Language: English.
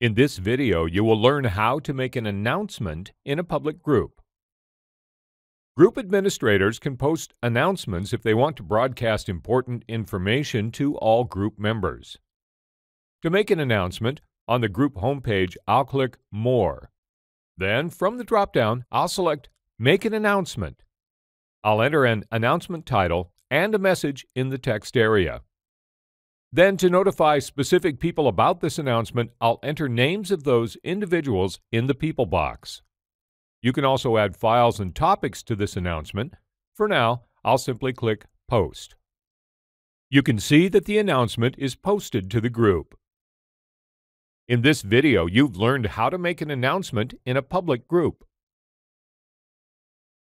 In this video, you will learn how to make an announcement in a public group. Group administrators can post announcements if they want to broadcast important information to all group members. To make an announcement, on the group homepage, I'll click More. Then, from the dropdown, I'll select Make an Announcement. I'll enter an announcement title and a message in the text area. Then, to notify specific people about this announcement, I'll enter names of those individuals in the People box. You can also add files and topics to this announcement. For now, I'll simply click Post. You can see that the announcement is posted to the group. In this video, you've learned how to make an announcement in a public group.